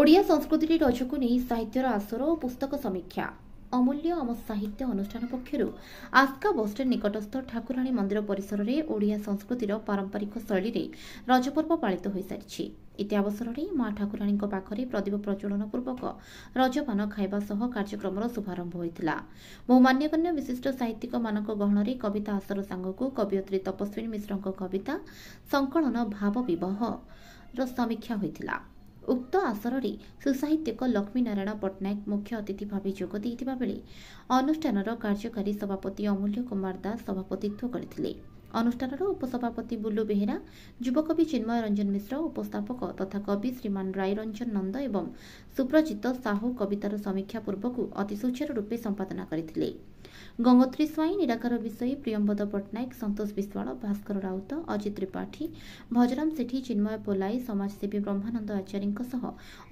ଓଡ଼ିଆ ସଂସ୍କୃତିରେ ରଜକୁ ନେଇ ସାହିତ୍ୟର ଆସର ଓ ପୁସ୍ତକ ସମୀକ୍ଷା ଅମୂଲ୍ୟ ଆମ ସାହିତ୍ୟ ଅନୁଷ୍ଠାନ ପକ୍ଷରୁ ଆସ୍କା ବସ୍ଷ୍ଟାଣ୍ଡ ନିକଟସ୍ଥ ଠାକୁରାଣୀ ମନ୍ଦିର ପରିସରରେ ଓଡ଼ିଆ ସଂସ୍କୃତିର ପାରମ୍ପରିକ ଶୈଳୀରେ ରଜପର୍ବ ପାଳିତ ହୋଇସାରିଛି ଏତେ ଅବସରରେ ମା ଠାକୁରାଣୀଙ୍କ ପାଖରେ ପ୍ରଦୀପ ପ୍ରଜ୍ୱଳନ ପୂର୍ବକ ରଜପାନ ଖାଇବା ସହ କାର୍ଯ୍ୟକ୍ରମର ଶୁଭାରମ୍ଭ ହୋଇଥିଲା ବହୁ ମାନ୍ୟଗଣ୍ୟ ବିଶିଷ୍ଟ ସାହିତ୍ୟିକମାନଙ୍କ ଗହଣରେ କବିତା ଆସର ସାଙ୍ଗକୁ କବିୟତ୍ରୀ ତପସ୍ୱିନୀ ମିଶ୍ରଙ୍କ କବିତା ସଂକଳନ ଭାବ ବିବାହର ସମୀକ୍ଷା ହୋଇଥିଲା ଉକ୍ତ ଆସରରେ ସୁସାହିତ୍ୟିକ ଲକ୍ଷ୍ମୀନାରାୟଣ ପଟ୍ଟନାୟକ ମୁଖ୍ୟ ଅତିଥି ଭାବେ ଯୋଗ ଦେଇଥିବା ବେଳେ ଅନୁଷ୍ଠାନର କାର୍ଯ୍ୟକାରୀ ସଭାପତି ଅମୂଲ୍ୟ କୁମାର ଦାସ ସଭାପତିତ୍ୱ କରିଥିଲେ ଅନୁଷ୍ଠାନର ଉପସଭାପତି ବୁଲୁ ବେହେରା ଯୁବକବି ଚିନ୍ମୟ ରଞ୍ଜନ ମିଶ୍ର ଉପସ୍ଥାପକ ତଥା କବି ଶ୍ରୀମାନ ରାଇରଞ୍ଜନ ନନ୍ଦ ଏବଂ ସୁପ୍ରଜିତ ସାହୁ କବିତାର ସମୀକ୍ଷା ପୂର୍ବକୁ ଅତି ସୁଚାରୁ ରୂପେ ସମ୍ପାଦନା କରିଥିଲେ ଗଙ୍ଗୋତ୍ରୀ ସ୍ୱାଇଁ ନିରାକାର ବିଷୟୀ ପ୍ରିୟମ୍ବଦ ପଟ୍ଟନାୟକ ସନ୍ତୋଷ ବିଶ୍ୱାଳ ଭାସ୍କର ରାଉତ ଅଜିତ ତ୍ରିପାଠୀ ଭଜରାମ ସେଠୀ ଚିନ୍ମୟ ପୋଲାଇ ସମାଜସେବୀ ବ୍ରହ୍ମାନନ୍ଦ ଆଚାର୍ଯ୍ୟଙ୍କ ସହ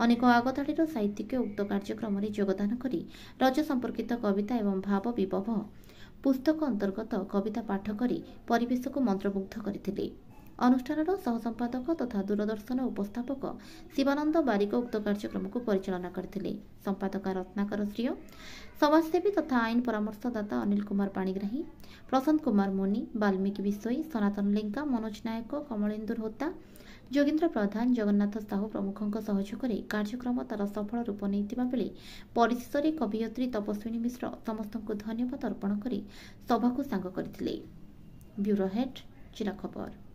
ଅନେକ ଆଗଧାଡ଼ିର ସାହିତ୍ୟିକ ଉକ୍ତ କାର୍ଯ୍ୟକ୍ରମରେ ଯୋଗଦାନ କରି ରଜ ସମ୍ପର୍କିତ କବିତା ଏବଂ ଭାବ ବିଭବ ପୁସ୍ତକ ଅନ୍ତର୍ଗତ କବିତା ପାଠ କରି ପରିବେଶକୁ ମନ୍ତ୍ରମୁଗ୍ଧ କରିଥିଲେ ଅନୁଷ୍ଠାନର ସହସମ୍ପାଦକ ତଥା ଦୂରଦର୍ଶନ ଉପସ୍ଥାପକ ଶିବାନନ୍ଦ ବାରିକ ଉକ୍ତ କାର୍ଯ୍ୟକ୍ରମକୁ ପରିଚାଳନା କରିଥିଲେ ସମ୍ପାଦକା ରତ୍ନାକର ଶ୍ରିୟ ସମାଜସେବୀ ତଥା ଆଇନ ପରାମର୍ଶଦାତା ଅନିଲ କୁମାର ପାଣିଗ୍ରାହୀ ପ୍ରଶାନ୍ତ କୁମାର ମୁନି ବାଲ୍ମିକୀ ବିଶୋଇ ସନାତନ ଲେଙ୍କା ମନୋଜ ନାୟକ କମଳେନ୍ଦୁର ହୋତା ଯୋଗେନ୍ଦ୍ର ପ୍ରଧାନ ଜଗନ୍ନାଥ ସାହୁ ପ୍ରମୁଖଙ୍କ ସହଯୋଗରେ କାର୍ଯ୍ୟକ୍ରମ ତାର ସଫଳ ରୂପ ନେଇଥିବା ବେଳେ ପରିଶେଷରେ କବିୟତ୍ରୀ ତପସ୍ୱିନୀ ମିଶ୍ର ସମସ୍ତଙ୍କୁ ଧନ୍ୟବାଦ ଅର୍ପଣ କରି ସଭାକୁ ସାଙ୍ଗ କରିଥିଲେ ବ୍ୟୁରୋ ହେଡ୍ ଚିରା ଖବର